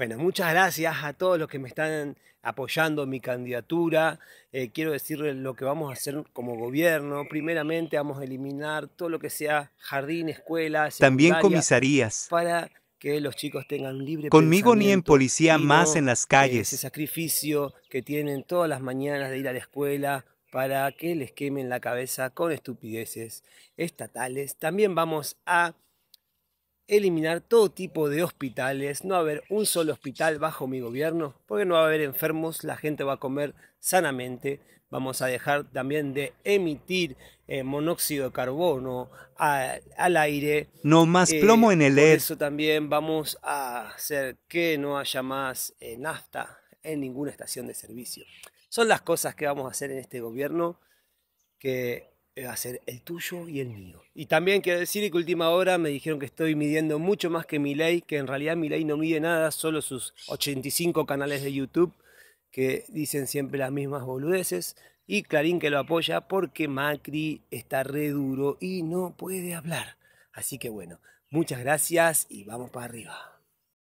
Bueno, muchas gracias a todos los que me están apoyando mi candidatura. Eh, quiero decirles lo que vamos a hacer como gobierno. Primeramente vamos a eliminar todo lo que sea jardín, escuelas. También comisarías. Para que los chicos tengan libre Conmigo ni en policía más en las eh, calles. ese sacrificio que tienen todas las mañanas de ir a la escuela para que les quemen la cabeza con estupideces estatales. También vamos a eliminar todo tipo de hospitales, no va a haber un solo hospital bajo mi gobierno, porque no va a haber enfermos, la gente va a comer sanamente, vamos a dejar también de emitir eh, monóxido de carbono al aire. No más eh, plomo en el aire. Eso también vamos a hacer que no haya más eh, nafta en ninguna estación de servicio. Son las cosas que vamos a hacer en este gobierno que va eh, a ser el tuyo y el mío. Y también quiero decir que última hora me dijeron que estoy midiendo mucho más que mi ley, que en realidad mi ley no mide nada, solo sus 85 canales de YouTube que dicen siempre las mismas boludeces. Y Clarín que lo apoya porque Macri está re duro y no puede hablar. Así que bueno, muchas gracias y vamos para arriba.